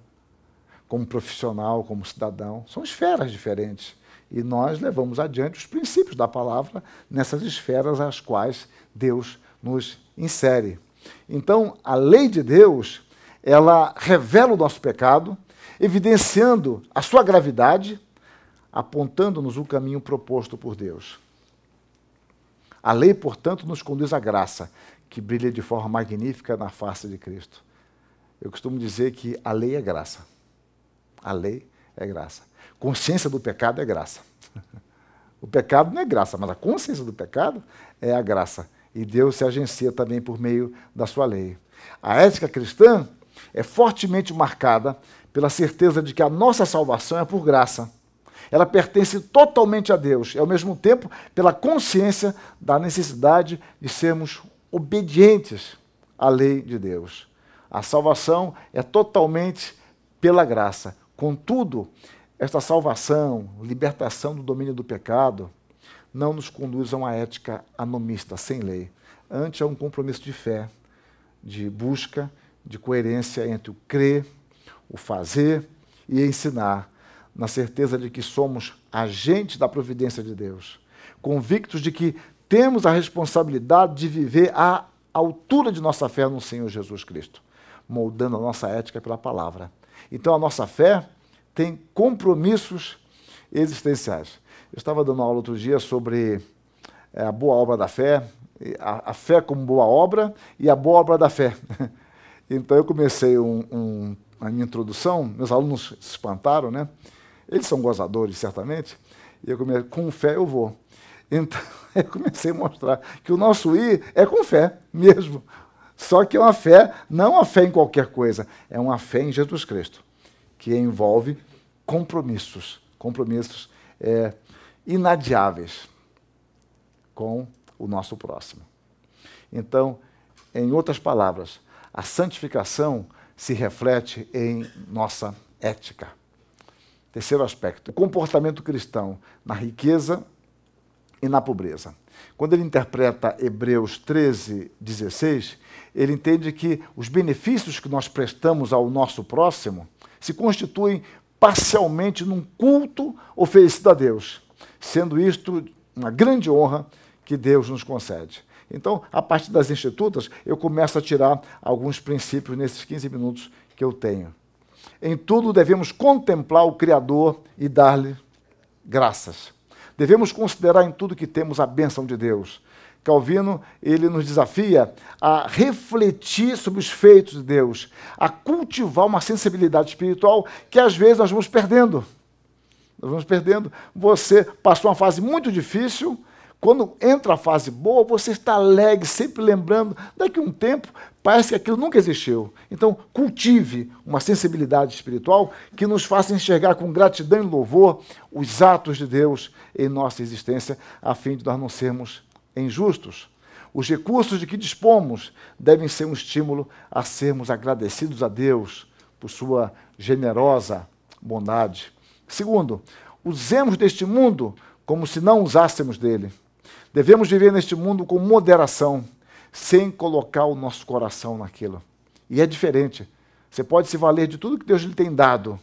como profissional, como cidadão. São esferas diferentes. E nós levamos adiante os princípios da palavra nessas esferas às quais Deus nos insere. Então, a lei de Deus, ela revela o nosso pecado, evidenciando a sua gravidade, apontando-nos o caminho proposto por Deus. A lei, portanto, nos conduz à graça, que brilha de forma magnífica na face de Cristo. Eu costumo dizer que a lei é graça. A lei é graça consciência do pecado é graça. O pecado não é graça, mas a consciência do pecado é a graça. E Deus se agencia também por meio da sua lei. A ética cristã é fortemente marcada pela certeza de que a nossa salvação é por graça. Ela pertence totalmente a Deus e, ao mesmo tempo, pela consciência da necessidade de sermos obedientes à lei de Deus. A salvação é totalmente pela graça. Contudo, esta salvação, libertação do domínio do pecado, não nos conduz a uma ética anomista, sem lei. Antes, a um compromisso de fé, de busca, de coerência entre o crer, o fazer e ensinar, na certeza de que somos agentes da providência de Deus, convictos de que temos a responsabilidade de viver à altura de nossa fé no Senhor Jesus Cristo, moldando a nossa ética pela palavra. Então, a nossa fé tem compromissos existenciais. Eu estava dando uma aula outro dia sobre eh, a boa obra da fé, a, a fé como boa obra e a boa obra da fé. Então eu comecei um, um, a minha introdução, meus alunos se espantaram, né? Eles são gozadores, certamente. E eu comecei, com fé eu vou. Então eu comecei a mostrar que o nosso ir é com fé mesmo. Só que é uma fé, não uma fé em qualquer coisa, é uma fé em Jesus Cristo, que envolve compromissos, compromissos é, inadiáveis com o nosso próximo. Então, em outras palavras, a santificação se reflete em nossa ética. Terceiro aspecto, o comportamento cristão na riqueza e na pobreza. Quando ele interpreta Hebreus 13, 16, ele entende que os benefícios que nós prestamos ao nosso próximo se constituem parcialmente num culto oferecido a Deus, sendo isto uma grande honra que Deus nos concede. Então, a partir das institutas, eu começo a tirar alguns princípios nesses 15 minutos que eu tenho. Em tudo devemos contemplar o Criador e dar-lhe graças. Devemos considerar em tudo que temos a bênção de Deus Calvino, ele nos desafia a refletir sobre os feitos de Deus, a cultivar uma sensibilidade espiritual que às vezes nós vamos perdendo. Nós vamos perdendo. Você passou uma fase muito difícil, quando entra a fase boa, você está alegre, sempre lembrando. Daqui a um tempo, parece que aquilo nunca existiu. Então, cultive uma sensibilidade espiritual que nos faça enxergar com gratidão e louvor os atos de Deus em nossa existência, a fim de nós não sermos injustos. Os recursos de que dispomos devem ser um estímulo a sermos agradecidos a Deus por sua generosa bondade. Segundo, usemos deste mundo como se não usássemos dele. Devemos viver neste mundo com moderação, sem colocar o nosso coração naquilo. E é diferente. Você pode se valer de tudo que Deus lhe tem dado,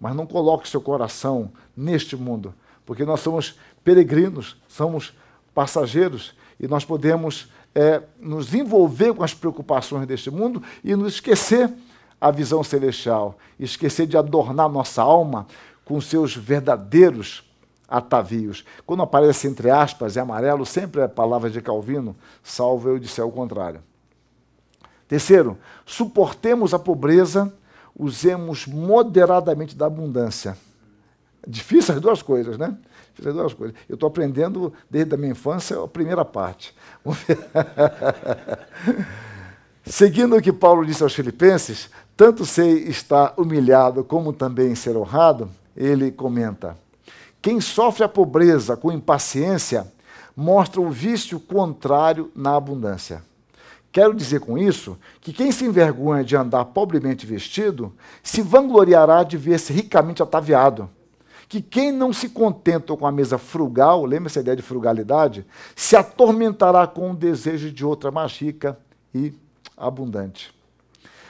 mas não coloque seu coração neste mundo, porque nós somos peregrinos, somos peregrinos passageiros e nós podemos é, nos envolver com as preocupações deste mundo e nos esquecer a visão celestial, esquecer de adornar nossa alma com seus verdadeiros atavios. Quando aparece entre aspas e é amarelo, sempre é a palavra de Calvino, salvo eu disser o contrário. Terceiro, suportemos a pobreza, usemos moderadamente da abundância. Difícil as duas coisas, né? Fiz duas coisas. Eu estou aprendendo desde a minha infância a primeira parte. Seguindo o que Paulo disse aos Filipenses, tanto sei estar humilhado como também ser honrado, ele comenta: quem sofre a pobreza com impaciência mostra o vício contrário na abundância. Quero dizer com isso que quem se envergonha de andar pobremente vestido se vangloriará de ver-se ricamente ataviado que quem não se contenta com a mesa frugal, lembra essa ideia de frugalidade, se atormentará com o desejo de outra mais rica e abundante.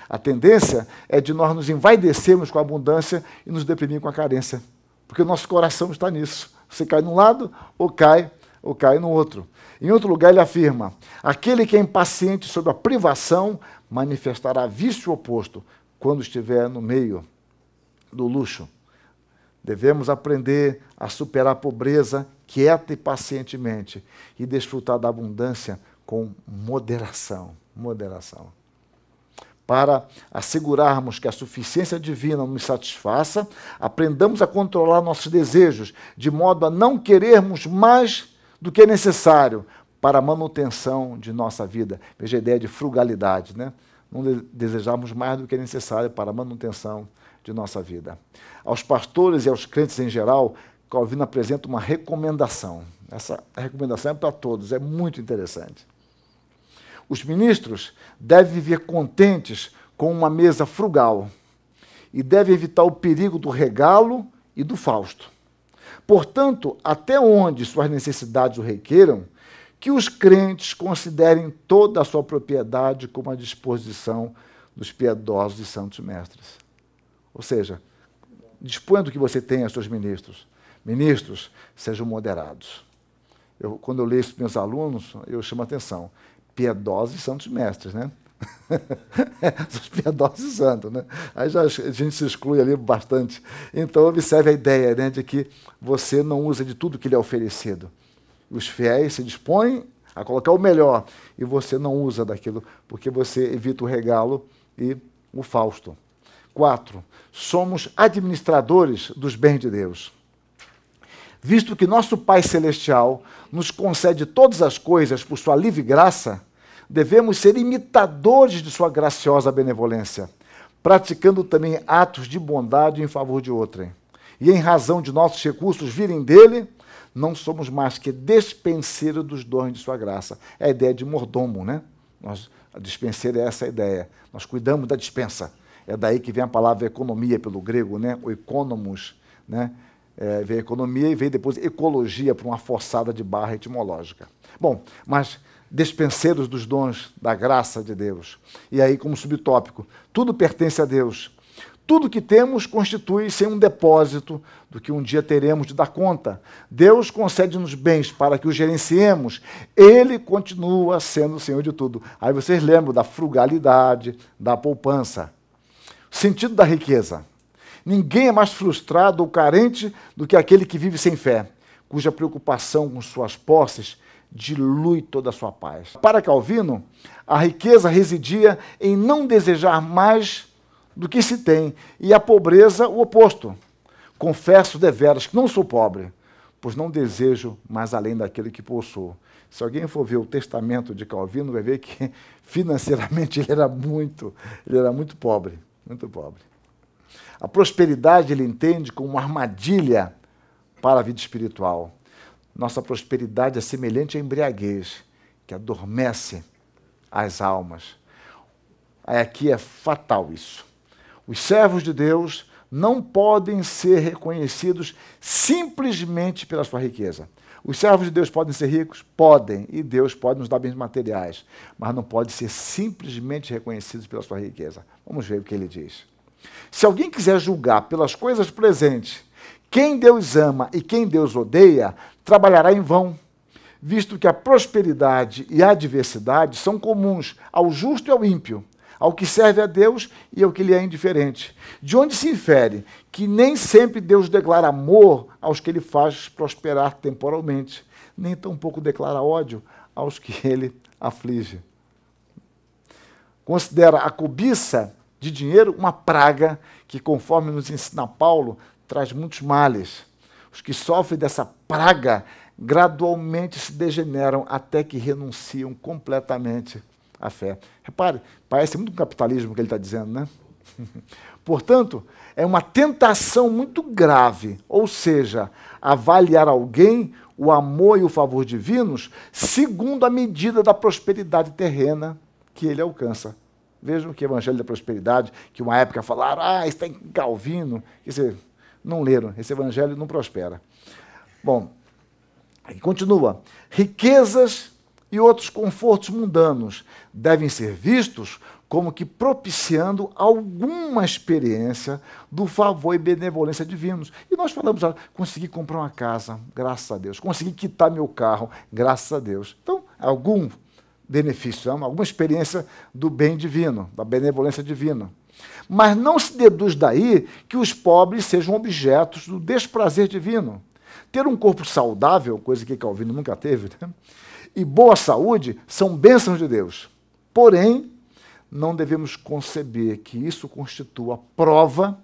A tendência é de nós nos envaidecermos com a abundância e nos deprimir com a carência, porque o nosso coração está nisso. Você cai num lado ou cai ou cai no outro. Em outro lugar ele afirma: aquele que é impaciente sobre a privação manifestará vício oposto quando estiver no meio do luxo. Devemos aprender a superar a pobreza quieta e pacientemente e desfrutar da abundância com moderação, moderação. Para assegurarmos que a suficiência divina nos satisfaça, aprendamos a controlar nossos desejos, de modo a não querermos mais do que é necessário para a manutenção de nossa vida. Veja a ideia de frugalidade, né? Não desejarmos mais do que é necessário para a manutenção de nossa vida. Aos pastores e aos crentes em geral, Calvino apresenta uma recomendação. Essa recomendação é para todos, é muito interessante. Os ministros devem viver contentes com uma mesa frugal e devem evitar o perigo do regalo e do fausto. Portanto, até onde suas necessidades o requeram, que os crentes considerem toda a sua propriedade como a disposição dos piedosos e santos mestres. Ou seja, dispõe do que você tem aos seus ministros. Ministros, sejam moderados. Eu, quando eu leio isso para meus alunos, eu chamo a atenção. Piedosos e santos mestres, né? Os piedosos e santos, né? Aí já a gente se exclui ali bastante. Então, observe a ideia né, de que você não usa de tudo que lhe é oferecido. Os fiéis se dispõem a colocar o melhor e você não usa daquilo, porque você evita o regalo e o fausto. 4. Somos administradores dos bens de Deus. Visto que nosso Pai Celestial nos concede todas as coisas por sua livre graça, devemos ser imitadores de sua graciosa benevolência, praticando também atos de bondade em favor de outrem. E em razão de nossos recursos virem dele, não somos mais que despenseiros dos dons de sua graça. É a ideia de mordomo, né? Nós, a dispenseira é essa a ideia. Nós cuidamos da dispensa. É daí que vem a palavra economia pelo grego, né? O economos, né? É, economia e vem depois ecologia para uma forçada de barra etimológica. Bom, mas despenseiros dos dons da graça de Deus. E aí, como subtópico, tudo pertence a Deus. Tudo que temos constitui-se um depósito do que um dia teremos de dar conta. Deus concede-nos bens para que os gerenciemos. Ele continua sendo o Senhor de tudo. Aí vocês lembram da frugalidade, da poupança sentido da riqueza. Ninguém é mais frustrado ou carente do que aquele que vive sem fé, cuja preocupação com suas posses dilui toda a sua paz. Para Calvino, a riqueza residia em não desejar mais do que se tem, e a pobreza o oposto. Confesso deveras que não sou pobre, pois não desejo mais além daquilo que possuo. Se alguém for ver o testamento de Calvino, vai ver que financeiramente ele era muito, ele era muito pobre muito pobre. A prosperidade ele entende como uma armadilha para a vida espiritual. Nossa prosperidade é semelhante à embriaguez que adormece as almas. Aí aqui é fatal isso. Os servos de Deus não podem ser reconhecidos simplesmente pela sua riqueza. Os servos de Deus podem ser ricos? Podem, e Deus pode nos dar bens materiais, mas não pode ser simplesmente reconhecidos pela sua riqueza. Vamos ver o que ele diz. Se alguém quiser julgar pelas coisas presentes quem Deus ama e quem Deus odeia, trabalhará em vão, visto que a prosperidade e a adversidade são comuns ao justo e ao ímpio ao que serve a Deus e ao que lhe é indiferente. De onde se infere que nem sempre Deus declara amor aos que ele faz prosperar temporalmente, nem tampouco declara ódio aos que ele aflige. Considera a cobiça de dinheiro uma praga que, conforme nos ensina Paulo, traz muitos males. Os que sofrem dessa praga gradualmente se degeneram até que renunciam completamente a fé. Repare, parece muito capitalismo capitalismo que ele está dizendo, né? Portanto, é uma tentação muito grave, ou seja, avaliar alguém o amor e o favor divinos segundo a medida da prosperidade terrena que ele alcança. Vejam que Evangelho da Prosperidade, que uma época falaram, ah, está em Calvino, esse, não leram, esse Evangelho não prospera. Bom, continua. Riquezas e outros confortos mundanos devem ser vistos como que propiciando alguma experiência do favor e benevolência divinos. E nós falamos, consegui comprar uma casa, graças a Deus. Consegui quitar meu carro, graças a Deus. Então, algum benefício, é alguma experiência do bem divino, da benevolência divina. Mas não se deduz daí que os pobres sejam objetos do desprazer divino. Ter um corpo saudável, coisa que Calvino nunca teve, né? e boa saúde são bênçãos de Deus. Porém, não devemos conceber que isso constitua prova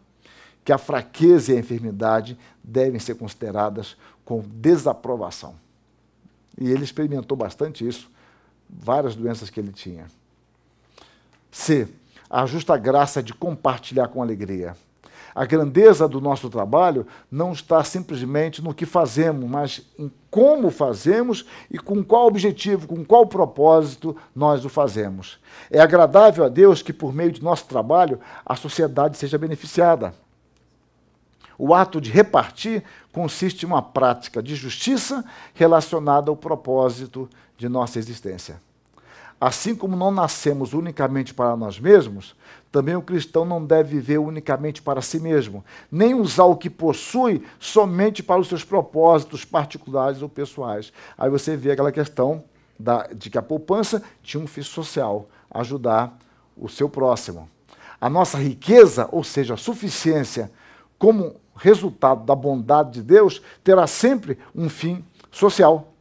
que a fraqueza e a enfermidade devem ser consideradas com desaprovação. E ele experimentou bastante isso, várias doenças que ele tinha. C. A justa graça de compartilhar com alegria. A grandeza do nosso trabalho não está simplesmente no que fazemos, mas em como fazemos e com qual objetivo, com qual propósito nós o fazemos. É agradável a Deus que, por meio de nosso trabalho, a sociedade seja beneficiada. O ato de repartir consiste em uma prática de justiça relacionada ao propósito de nossa existência. Assim como não nascemos unicamente para nós mesmos, também o cristão não deve viver unicamente para si mesmo, nem usar o que possui somente para os seus propósitos particulares ou pessoais. Aí você vê aquela questão da, de que a poupança tinha um fim social, ajudar o seu próximo. A nossa riqueza, ou seja, a suficiência, como resultado da bondade de Deus, terá sempre um fim social.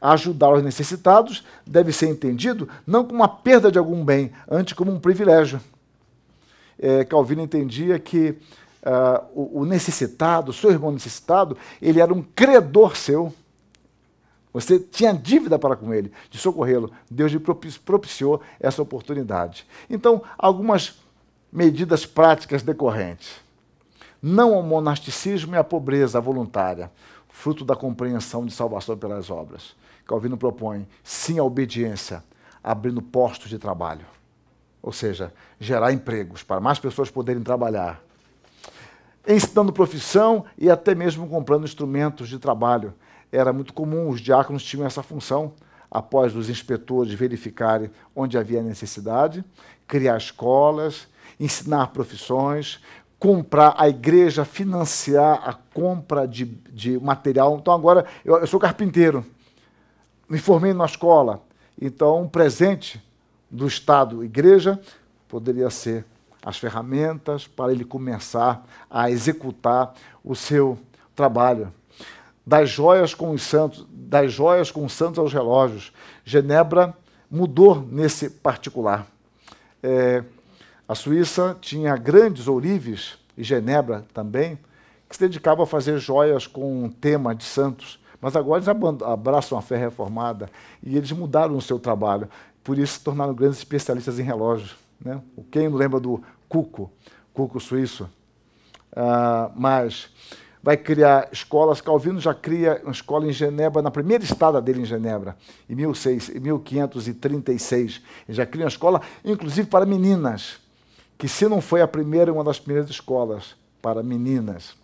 Ajudar os necessitados deve ser entendido não como uma perda de algum bem, antes como um privilégio. É, Calvino entendia que uh, o, o necessitado, seu irmão necessitado, ele era um credor seu. Você tinha dívida para com ele, de socorrê-lo. Deus lhe propiciou essa oportunidade. Então, algumas medidas práticas decorrentes. Não ao monasticismo e à pobreza voluntária fruto da compreensão de salvação pelas obras. Calvino propõe, sim a obediência, abrindo postos de trabalho. Ou seja, gerar empregos para mais pessoas poderem trabalhar. Ensinando profissão e até mesmo comprando instrumentos de trabalho. Era muito comum, os diáconos tinham essa função, após os inspetores verificarem onde havia necessidade, criar escolas, ensinar profissões, comprar a igreja, financiar a compra de, de material. Então, agora, eu, eu sou carpinteiro, me formei na escola. Então, um presente do Estado, igreja, poderia ser as ferramentas para ele começar a executar o seu trabalho. Das joias com os santos, das joias com os santos aos relógios. Genebra mudou nesse particular. É, a Suíça tinha grandes ourives, e Genebra também, que se dedicavam a fazer joias com um tema de santos. Mas agora eles abraçam a fé reformada e eles mudaram o seu trabalho. Por isso se tornaram grandes especialistas em relógios. Né? Quem lembra do Cuco, Cuco suíço? Ah, mas vai criar escolas. Calvino já cria uma escola em Genebra, na primeira estada dele em Genebra, em 1536. Ele já cria uma escola, inclusive para meninas que se não foi a primeira, uma das primeiras escolas para meninas.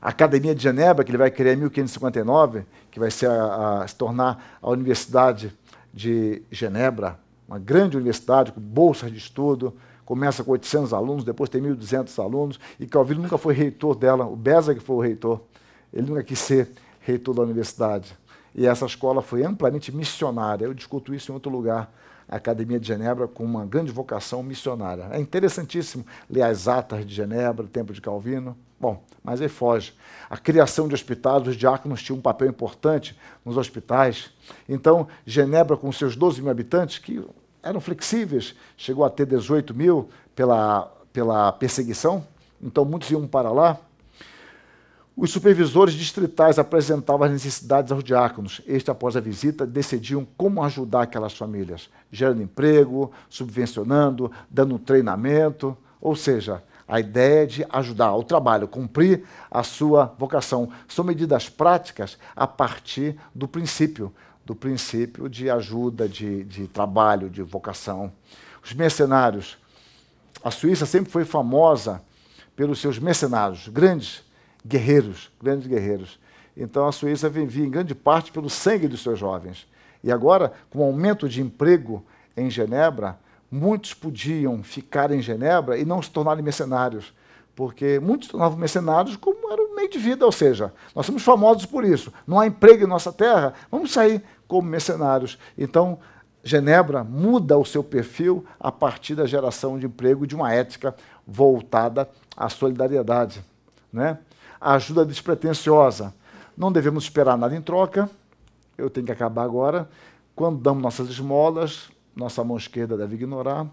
A Academia de Genebra, que ele vai criar em 1559, que vai ser a, a, se tornar a Universidade de Genebra, uma grande universidade com bolsas de estudo, começa com 800 alunos, depois tem 1.200 alunos, e Calvino nunca foi reitor dela, o Beza que foi o reitor, ele nunca quis ser reitor da universidade. E essa escola foi amplamente missionária, eu discuto isso em outro lugar, a Academia de Genebra com uma grande vocação missionária. É interessantíssimo ler as atas de Genebra, tempo de Calvino. Bom, mas aí foge. A criação de hospitais, os diáconos tinham um papel importante nos hospitais. Então, Genebra, com seus 12 mil habitantes, que eram flexíveis, chegou a ter 18 mil pela, pela perseguição, então muitos iam para lá. Os supervisores distritais apresentavam as necessidades aos diáconos. Este, após a visita, decidiam como ajudar aquelas famílias, gerando emprego, subvencionando, dando treinamento. Ou seja, a ideia de ajudar ao trabalho, cumprir a sua vocação. São medidas práticas a partir do princípio, do princípio de ajuda, de, de trabalho, de vocação. Os mercenários. A Suíça sempre foi famosa pelos seus mercenários, grandes guerreiros, grandes guerreiros. Então a Suíça vivia em grande parte pelo sangue dos seus jovens. E agora, com o aumento de emprego em Genebra, muitos podiam ficar em Genebra e não se tornarem mercenários, porque muitos se tornavam mercenários como era o meio de vida, ou seja, nós somos famosos por isso. Não há emprego em nossa terra, vamos sair como mercenários. Então, Genebra muda o seu perfil a partir da geração de emprego de uma ética voltada à solidariedade né? ajuda despretensiosa. Não devemos esperar nada em troca. Eu tenho que acabar agora. Quando damos nossas esmolas, nossa mão esquerda deve ignorar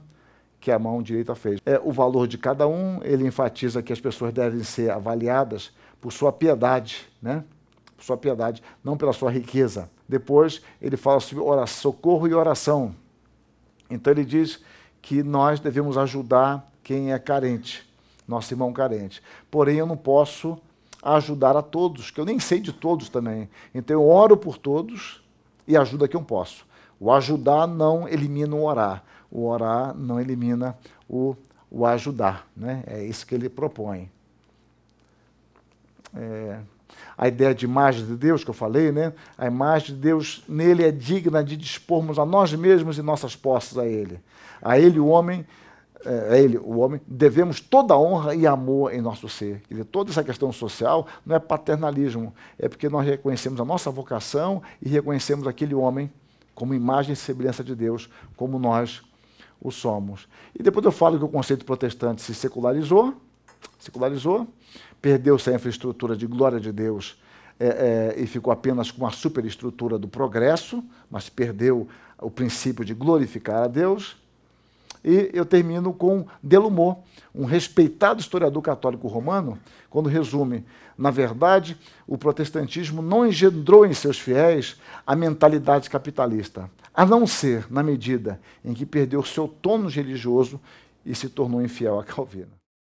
que a mão direita fez. É o valor de cada um. Ele enfatiza que as pessoas devem ser avaliadas por sua piedade, né? Por sua piedade, não pela sua riqueza. Depois ele fala sobre oração, socorro e oração. Então ele diz que nós devemos ajudar quem é carente nosso irmão carente. Porém, eu não posso ajudar a todos, que eu nem sei de todos também. Então, eu oro por todos e ajuda que eu posso. O ajudar não elimina o orar. O orar não elimina o, o ajudar. Né? É isso que ele propõe. É, a ideia de imagem de Deus que eu falei, né? A imagem de Deus nele é digna de dispormos a nós mesmos e nossas posses a ele. A ele, o homem, a é, é ele, o homem, devemos toda honra e amor em nosso ser. Quer dizer, toda essa questão social não é paternalismo, é porque nós reconhecemos a nossa vocação e reconhecemos aquele homem como imagem e semelhança de Deus, como nós o somos. E depois eu falo que o conceito protestante se secularizou, secularizou, perdeu-se a infraestrutura de glória de Deus é, é, e ficou apenas com a superestrutura do progresso, mas perdeu o princípio de glorificar a Deus e eu termino com Delumont, um respeitado historiador católico romano, quando resume: na verdade, o protestantismo não engendrou em seus fiéis a mentalidade capitalista, a não ser na medida em que perdeu seu tônus religioso e se tornou infiel a Calvino.